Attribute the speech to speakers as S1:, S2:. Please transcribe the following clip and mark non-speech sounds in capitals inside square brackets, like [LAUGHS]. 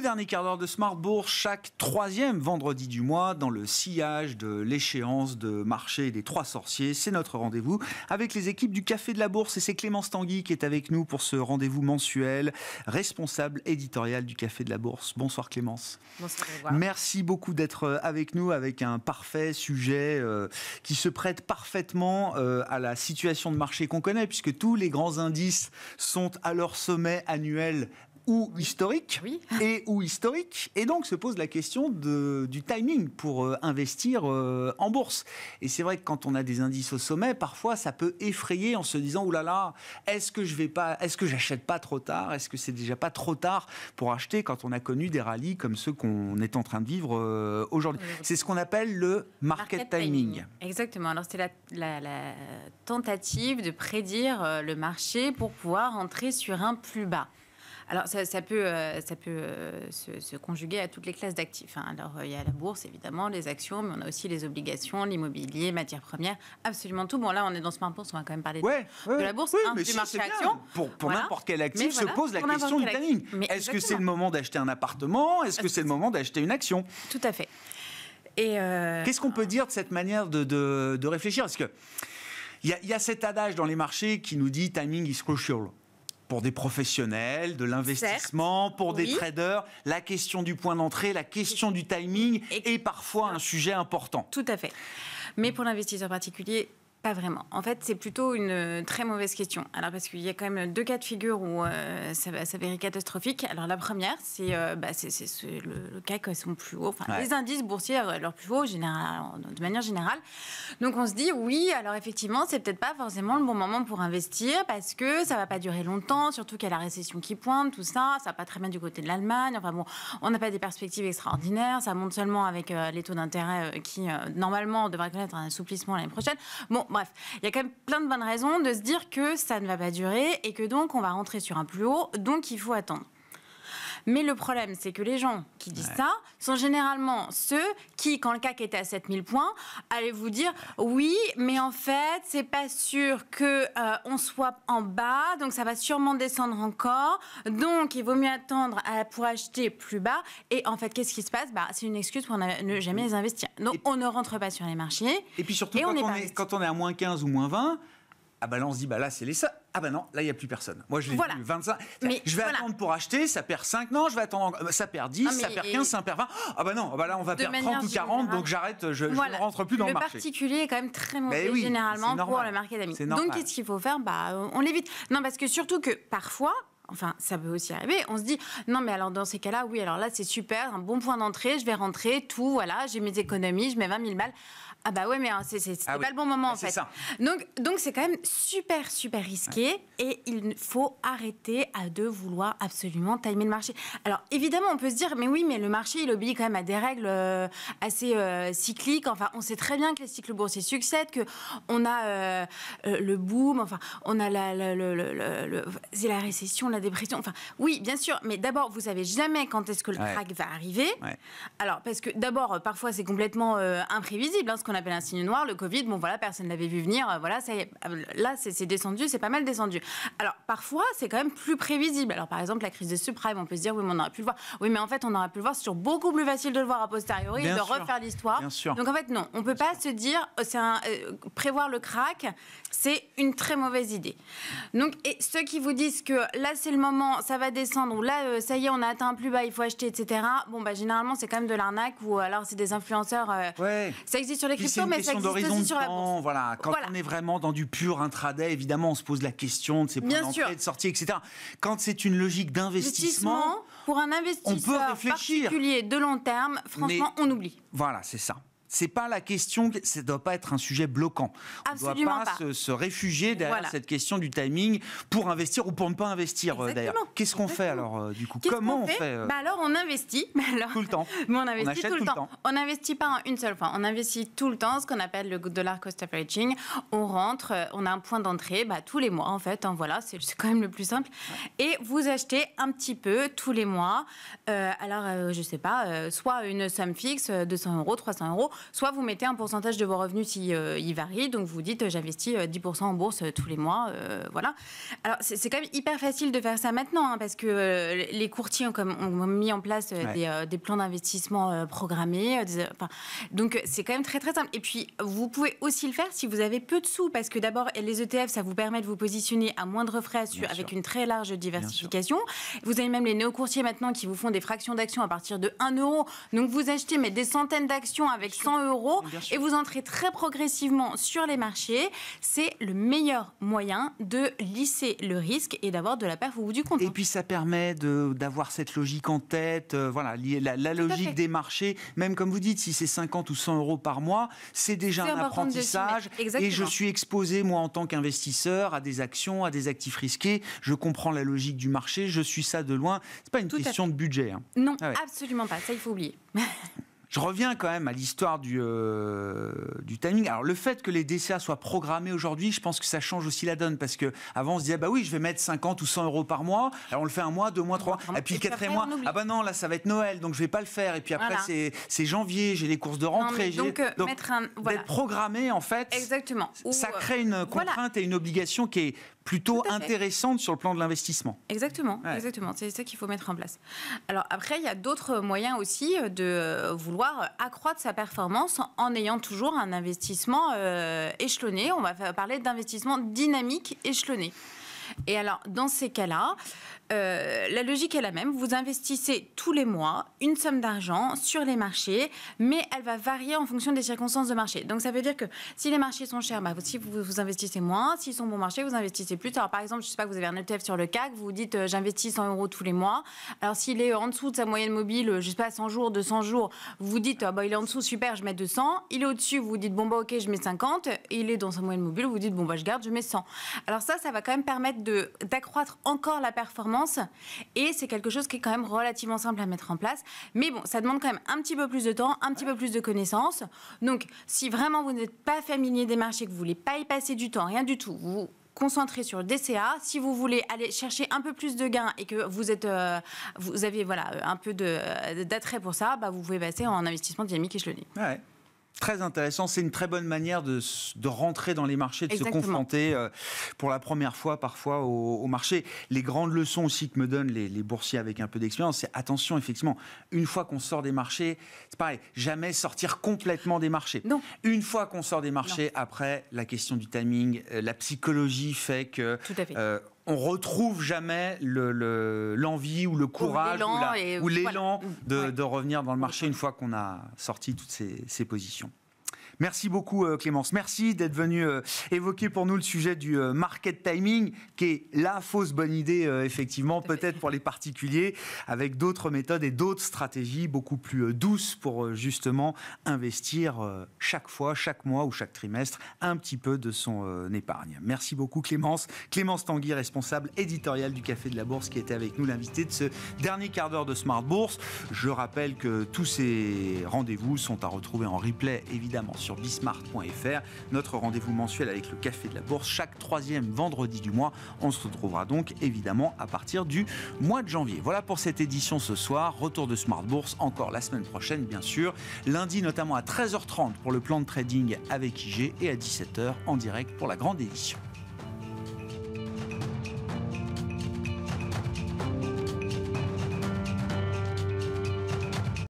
S1: dernier quart d'heure de Smart Bourse, chaque troisième vendredi du mois, dans le sillage de l'échéance de marché des Trois Sorciers, c'est notre rendez-vous avec les équipes du Café de la Bourse. Et c'est Clémence Tanguy qui est avec nous pour ce rendez-vous mensuel, responsable éditorial du Café de la Bourse. Bonsoir Clémence. Merci beaucoup d'être euh, avec nous avec un parfait sujet euh, qui se prête parfaitement euh, à la situation de marché qu'on connaît, puisque tous les grands indices sont à leur sommet annuel ou historique [LAUGHS] et ou historique. Et donc se pose la question du timing pour euh, investir euh, en bourse. Et c'est vrai que quand on a des indices au sommet, parfois ça peut effrayer en se disant oulala, là là, est-ce que je vais pas, est-ce que j'achète pas trop tard, est-ce que c'est déjà pas trop tard pour acheter quand on a connu des rallyes comme ceux qu'on est en train de vivre euh, aujourd'hui. C'est ce qu'on appelle le market, timing.
S2: Exactement. Alors c'est la, tentative de prédire le marché pour pouvoir entrer sur un plus bas. Alors, ça, peut, ça peut euh, euh, se, conjuguer à toutes les classes d'actifs. Hein. Alors, euh, il y a la bourse, évidemment, les actions, mais on a aussi les obligations, l'immobilier, matières premières, absolument tout. Bon, là, on est dans ce point on va quand même parler de, la bourse, oui, hein, mais du marché
S1: Pour, n'importe quel actif, se pose la question du timing. Est-ce que c'est le moment d'acheter un appartement Est-ce que c'est le moment d'acheter une action
S2: Tout à fait. Qu'est-ce
S1: qu'on peut dire de cette manière de, de, réfléchir Parce que il y, y, a cet adage dans les marchés qui nous dit timing is crucial pour des professionnels, de l'investissement, pour des traders, la question du point d'entrée, la question du timing est parfois un sujet important. Tout à fait.
S2: Mais pour l'investisseur particulier, pas vraiment. En fait, c'est plutôt une euh, très mauvaise question. Alors, parce qu'il y a quand même deux cas de figure où euh, ça va s'avérer catastrophique. Alors, la première, c'est euh, bah, le, cas qui sont plus hauts. Enfin, les indices boursiers, leur plus haut, de manière générale. Donc, on se dit, oui, alors effectivement, c'est peut-être pas forcément le bon moment pour investir parce que ça va pas durer longtemps, surtout qu'il y a la récession qui pointe, tout ça. Ça va pas très bien du côté de l'Allemagne. Enfin, bon, on n'a pas des perspectives extraordinaires. Ça monte seulement avec les taux d'intérêt qui, normalement, devraient connaître un assouplissement l'année prochaine. Bon, bref, il y a quand même plein de bonnes raisons de se dire que ça ne va pas durer et que donc on va rentrer sur un plus haut, donc il faut attendre. Mais le problème, c'est que les gens qui disent ça sont généralement ceux qui, quand le CAC était à 7000 points, allaient vous dire oui, mais en fait, c'est pas sûr que euh, on soit en bas, donc ça va sûrement descendre encore. Donc, il vaut mieux attendre euh, pour acheter plus bas. Et en fait, qu'est-ce qui se passe bah, C'est une excuse pour ne jamais les investir. Donc, on ne rentre pas sur les
S1: marchés. Et puis surtout, quand, on est, quand on est à moins 15 ou moins 20, ah bah là on se dit bah là c'est les ça ah bah non là il n'y a plus personne moi je 25 je vais attendre pour acheter ça perd 5 non je vais attendre euh, ça perd 10 ça perd 15 ça perd 20 ah bah non bah là on va perdre 30 ou 40 donc j'arrête je, rentre plus dans le, marché. marché le particulier
S2: est quand même très mauvais ben généralement pour le marché d'amis donc qu'est-ce qu'il faut faire bah euh, on l'évite non parce que surtout que parfois enfin ça peut aussi arriver, on se dit non mais alors dans ces cas-là, oui alors là c'est super, un bon point d'entrée, je vais rentrer, tout, voilà, j'ai mes économies, je mets 20 000 balles. Ah bah ouais, mais hein, c'est ah pas le bon moment en ah, fait. Donc donc c'est quand même super super risqué et il faut arrêter à de vouloir absolument timer le marché. Alors évidemment on peut se dire mais oui mais le marché il obéit quand même à des règles euh, assez euh, cycliques. Enfin on sait très bien que les cycles boursiers succèdent, que on a euh, le boom, enfin on a la la, la, la, la, récession, la dépression. Enfin oui bien sûr, mais d'abord vous savez jamais quand est-ce que le crack va arriver. Alors parce que d'abord parfois c'est complètement imprévisible. Hein, qu'on appelle un signe noir, le Covid, bon voilà, personne ne l'avait vu venir, euh, voilà, ça y est, euh, là c'est descendu, c'est pas mal descendu. Alors parfois c'est quand même plus prévisible. Alors par exemple la crise des subprimes, on peut se dire oui mais on aurait pu le voir. Oui mais en fait on aurait pu le voir, c'est toujours beaucoup plus facile de le voir a posteriori, de refaire l'histoire. Donc en fait non, on peut pas se dire euh, c'est prévoir le crack, c'est une très mauvaise idée. Donc et ceux qui vous disent que là c'est le moment, ça va descendre, ou là ça y est on a atteint un plus bas, il faut acheter, etc. Bon bah généralement c'est quand même de l'arnaque ou alors c'est des influenceurs. Ça existe sur les c'est une question d'horizon
S1: de Voilà, quand on est vraiment dans du pur intraday, évidemment, on se pose la question de ses points d'entrée, de sortie, etc. Quand c'est une logique d'investissement,
S2: pour un investisseur particulier de long terme, franchement, on oublie.
S1: Voilà, c'est ça c'est pas la question, ça doit pas être un sujet bloquant. Absolument on doit pas, Se, réfugier derrière cette question du timing pour investir ou pour ne pas investir d'ailleurs. Qu'est-ce qu'on fait alors euh, du coup Comment on fait, on euh? bah,
S2: Alors on investit. [LAUGHS] Bah, tout le temps. Mais on investit tout, le temps. On n'investit pas en une seule fois. On investit tout le temps, ce qu'on appelle le dollar cost averaging. On rentre, euh, on a un point d'entrée bah, tous les mois en fait. Hein, voilà, c'est quand même le plus simple. Et vous achetez un petit peu tous les mois. alors je je sais pas, soit une somme fixe, 200 euros, 300 euros soit vous mettez un pourcentage de vos revenus s'il euh, il varie, donc vous dites euh, j'investis 10% euh, en bourse tous les mois, voilà. Alors c'est quand même hyper facile de faire ça maintenant, hein, parce que les courtiers ont, comme, mis en place des, plans d'investissement programmés, donc c'est quand même très très simple. Et puis vous pouvez aussi le faire si vous avez peu de sous, parce que d'abord les ETF, ça vous permet de vous positionner à moindre frais avec une très large diversification. Vous avez même les néo coursiers maintenant qui vous font des fractions d'actions à partir de 1 euro. Donc vous achetez mais des centaines d'actions avec 100 euros et vous entrez très progressivement sur les marchés. C'est le meilleur moyen de lisser
S1: le risque et d'avoir de la perf au bout du compte. Et hein. puis ça permet d'avoir cette logique en tête, euh, voilà, la, la logique des marchés. Même comme vous dites, si c'est 50 ou 100 euros par mois, c'est déjà un apprentissage. Et je suis exposé, moi, en tant qu'investisseur, à des actions, à des actifs risqués. Je comprends la logique du marché, je suis ça de loin. C'est pas une question de budget. Hein. Non, ah
S2: absolument pas. Ça, il faut oublier. [LAUGHS]
S1: Je reviens quand même à l'histoire du, euh, timing. Alors le fait que les DCA soient programmés aujourd'hui, je pense que ça change aussi la donne parce que avant on se disait bah oui je vais mettre 50 ou 100 euros par mois. Alors on le fait un mois, deux mois, trois, et puis le quatrième mois ah bah non là ça va être Noël donc je vais pas le faire et puis après c'est, janvier, j'ai les courses de rentrée. donc, euh,
S2: programmé en fait. ça crée une euh, contrainte
S1: et une obligation qui est plutôt intéressante sur le plan de l'investissement.
S2: Exactement, exactement. C'est ça qu'il faut mettre en place. Alors après, il y a d'autres moyens aussi euh, de euh, vouloir euh, accroître sa performance en ayant toujours un investissement échelonné. On va parler d'investissement dynamique échelonné. Et alors, dans ces cas-là, euh, la logique est la même. Vous investissez tous les mois une somme d'argent sur les marchés, mais elle va varier en fonction des circonstances de marché. Donc ça veut dire que si les marchés sont chers, bah, si vous, vous investissez moins. S'ils sont bon marché, vous investissez plus. Alors par exemple, je sais pas, vous avez un ETF sur le CAC, vous vous dites euh, j'investis 100 euros tous les mois. Alors s'il est en dessous de sa moyenne mobile, euh, je sais pas, 100 jours, 200 jours, vous vous dites ah, bah, il est en dessous, super, je mets 200. Il est au-dessus, vous vous dites bon bah ok, je mets 50. il est dans sa moyenne mobile, vous vous dites bon bah je garde, je mets 100. Alors ça, ça va quand même permettre d'accroître encore la performance et c'est quelque chose qui est quand même relativement simple à mettre en place. Mais bon, ça demande quand même un petit peu plus de temps, un petit peu plus de connaissances. Donc, si vraiment vous n'êtes pas familier des marchés, que vous voulez pas y passer du temps, rien du tout, vous concentrez sur le DCA. Si vous voulez aller chercher un peu plus de gains et que vous êtes, euh, vous avez voilà un peu euh, d'attrait pour ça, bah vous pouvez passer en investissement dynamique et je le
S1: Ouais très intéressant. C'est une très bonne manière de, de, rentrer dans les marchés, de se confronter euh, pour la première fois parfois au, marché. Les grandes leçons aussi que me donnent les, boursiers avec un peu d'expérience, c'est attention effectivement, une fois qu'on sort des marchés, c'est pareil, jamais sortir complètement des marchés. Non. Une fois qu'on sort des marchés, après, la question du timing, euh, la psychologie fait que... Tout à fait. Euh, on retrouve jamais l'envie ou le courage ou l'élan, de, revenir dans le marché une fois qu'on a sorti toutes ces positions. Merci beaucoup euh, Clémence. Merci d'être venue euh, évoquer pour nous le sujet du euh, market timing, qui est la fausse bonne idée, effectivement, peut-être pour les particuliers, avec d'autres méthodes et d'autres stratégies beaucoup plus douces pour justement investir chaque fois, chaque mois ou chaque trimestre un petit peu de son épargne. Merci beaucoup Clémence. Clémence Tanguy, responsable éditorial du Café de la Bourse, qui était avec nous l'invité de ce dernier quart d'heure de Smart Bourse. Je rappelle que tous ces rendez-vous sont à retrouver en replay, évidemment, sur sur bismart.fr. Notre rendez-vous mensuel avec le Café de la Bourse chaque troisième vendredi du mois. On se retrouvera donc évidemment à partir du mois de janvier. Voilà pour cette édition ce soir. Retour de Smart Bourse encore la semaine prochaine, bien sûr. Lundi, notamment à 13h30 pour le plan de trading avec IG et à 17h en direct pour la grande édition.